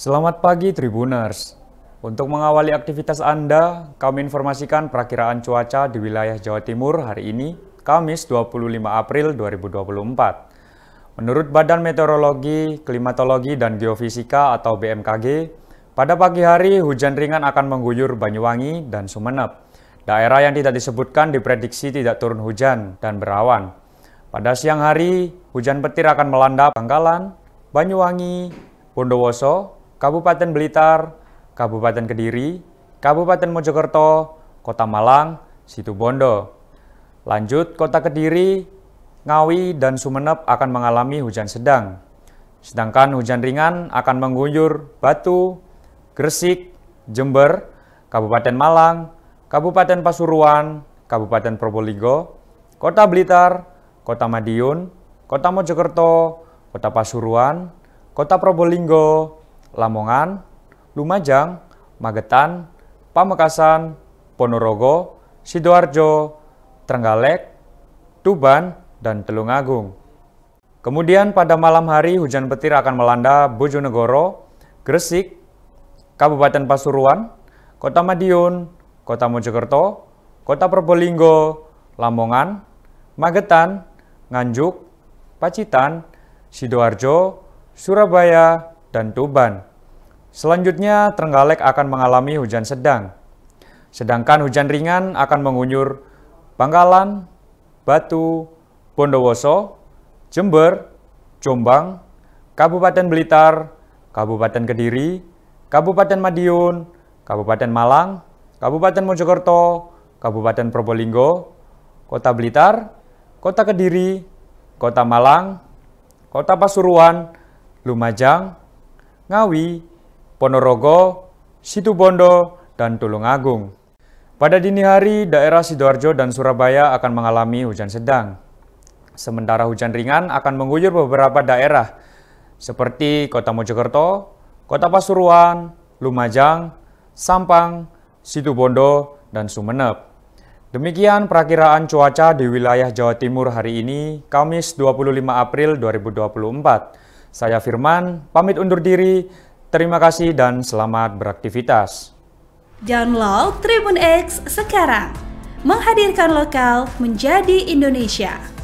Selamat pagi Tribuners. Untuk mengawali aktivitas Anda, kami informasikan perakiraan cuaca di wilayah Jawa Timur hari ini, Kamis 25 April 2024. Menurut Badan Meteorologi, Klimatologi, dan Geofisika atau BMKG, pada pagi hari hujan ringan akan mengguyur Banyuwangi dan Sumeneb. Daerah yang tidak disebutkan diprediksi tidak turun hujan dan berawan. Pada siang hari, hujan petir akan melanda Pangkalan, Banyuwangi, Bondowoso, Kabupaten Blitar, Kabupaten Kediri, Kabupaten Mojokerto, Kota Malang, Situbondo. Lanjut, Kota Kediri, Ngawi, dan Sumeneb akan mengalami hujan sedang. Sedangkan hujan ringan akan mengguyur Batu, Gresik, Jember, Kabupaten Malang, Kabupaten Pasuruan, Kabupaten Probolinggo, Kota Blitar, Kota Madiun, Kota Mojokerto, Kota Pasuruan, Kota Probolinggo, Lamongan, Lumajang, Magetan, Pamekasan, Ponorogo, Sidoarjo, Trenggalek, Tuban, dan Telungagung. Kemudian pada malam hari hujan petir akan melanda Bojonegoro, Gresik, Kabupaten Pasuruan, Kota Madiun, Kota Mojokerto, Kota Probolinggo, Lamongan, Magetan, Nganjuk, Pacitan, Sidoarjo, Surabaya, dan Tuban. Selanjutnya, Trenggalek akan mengalami hujan sedang. Sedangkan hujan ringan akan mengunyur Bangkalan, Batu, Bondowoso, Jember, Jombang, Kabupaten Blitar, Kabupaten Kediri, Kabupaten Madiun, Kabupaten Malang, Kabupaten Mojokerto, Kabupaten Probolinggo, Kota Blitar, Kota Kediri, Kota Malang, Kota Pasuruan, Lumajang, Ngawi, Ponorogo, Situbondo, dan Tulungagung. Pada dini hari, daerah Sidoarjo dan Surabaya akan mengalami hujan sedang. Sementara hujan ringan akan mengguyur beberapa daerah, seperti Kota Mojokerto, Kota Pasuruan, Lumajang, Sampang, Situbondo, dan Sumeneb. Demikian perakiraan cuaca di wilayah Jawa Timur hari ini, Kamis 25 April 2024. Saya Firman, pamit undur diri. Terima kasih dan selamat beraktivitas. Download Tribun X sekarang. Menghadirkan lokal menjadi Indonesia.